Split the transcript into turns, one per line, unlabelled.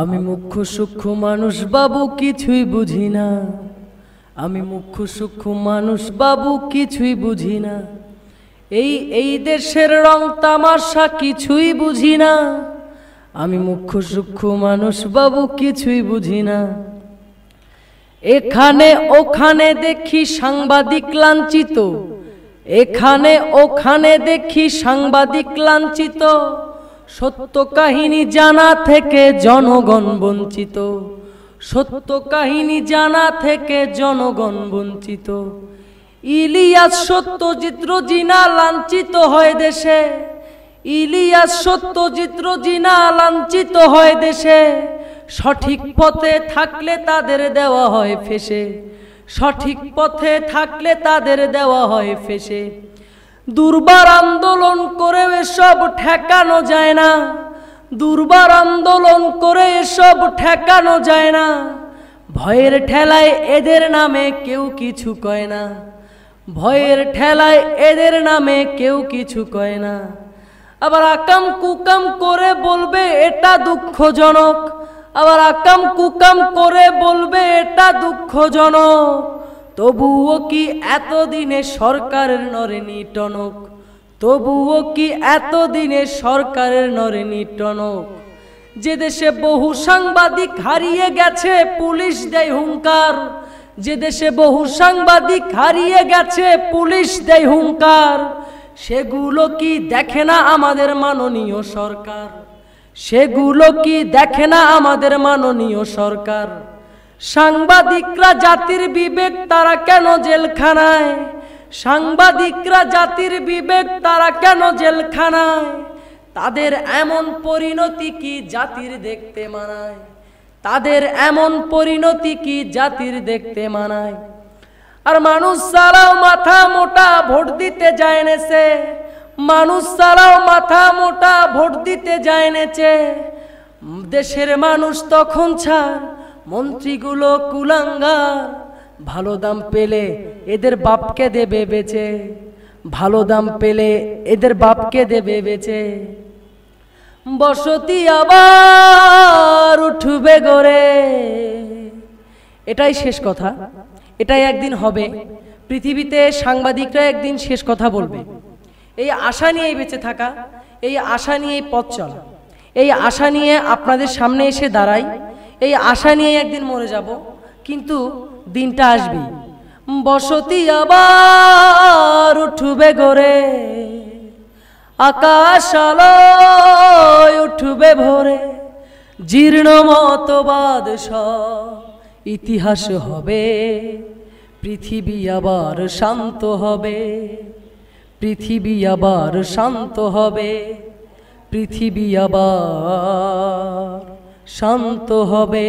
আমি মুখ্য সূক্ষ্ম মানুষ বাবু কিছুই বুঝি না আমি মুখ্য সূক্ষ্ম মানুষ বাবু কিছুই বুঝি না এই এই দেশের রং তামাশা কিছুই বুঝি না আমি মুখ্য সূক্ষ্ম মানুষ বাবু কিছুই বুঝি না এখানে ওখানে দেখি সাংবাদিক লাঞ্ছিত এখানে ওখানে দেখি সাংবাদিক লাঞ্ছিত সত্য কাহিনী জানা থেকে জনগণ বঞ্চিত সত্য কাহিনী জানা থেকে জনগণ বঞ্চিত ইলিয়াস সত্যজিৎ রোজিনা লাঞ্ছিত হয় দেশে ইলিয়াস সত্যজিৎ রোজিনা লাঞ্ছিত হয় দেশে সঠিক পথে থাকলে তাদের দেওয়া হয় ফেসে সঠিক পথে থাকলে তাদের দেওয়া হয় ফেসে দুর্বার আন্দোলন করে এসব ঠেকানো যায় না দুর্বার আন্দোলন করে এসব ঠেকানো যায় না ভয়ের ঠেলায় এদের নামে কেউ কিছু কয় না ভয়ের ঠেলায় এদের নামে কেউ কিছু কয় না আবার আকাম কুকাম করে বলবে এটা দুঃখজনক আবার আকাম কুকাম করে বলবে এটা দুঃখজনক তবুও কি এতদিনে সরকারের নরেনি টনক তবুও কি এতদিনে সরকারের নরেনি টনক যে দেশে বহু সাংবাদিক হারিয়ে গেছে পুলিশ দেয় হুঙ্কার যে দেশে বহু সাংবাদিক হারিয়ে গেছে পুলিশ দেয় হুঙ্কার সেগুলো কি দেখে না আমাদের মাননীয় সরকার সেগুলো কি দেখে না আমাদের মাননীয় সরকার সাংবাদিকরা জাতির বিবেক তারা কেন জেলখানায় সাংবাদিকরা জাতির বিবেক তারা কেন জেলখানায় তাদের এমন পরিণতি কি জাতির দেখতে মানায় তাদের এমন পরিণতি কি জাতির দেখতে মানায় আর মানুষ ছাড়াও মাথা মোটা ভোট দিতে যায় নেছে মানুষ ছাড়াও মাথা মোটা ভোট দিতে যায় নেছে দেশের মানুষ তখন ছাড় মন্ত্রীগুলো কুলাঙ্গা ভালো দাম পেলে এদের বাপকে দেবে বেচে ভালো দাম পেলে এদের বাপকে দেবে বেচে বসতি আবার উঠবে গড়ে এটাই শেষ কথা এটাই একদিন হবে পৃথিবীতে সাংবাদিকরা একদিন শেষ কথা বলবে এই আশা নিয়েই বেঁচে থাকা এই আশা নিয়েই পথ চলা এই আশা নিয়ে আপনাদের সামনে এসে দাঁড়ায় এই আশা নিয়ে একদিন মরে যাব কিন্তু দিনটা আসবে বসতি আবার উঠবে গড়ে আকাশ আলোয় উঠবে ভরে জীর্ণ মতবাদ ইতিহাস হবে পৃথিবী আবার শান্ত হবে পৃথিবী আবার শান্ত হবে পৃথিবী আবার শান্ত হবে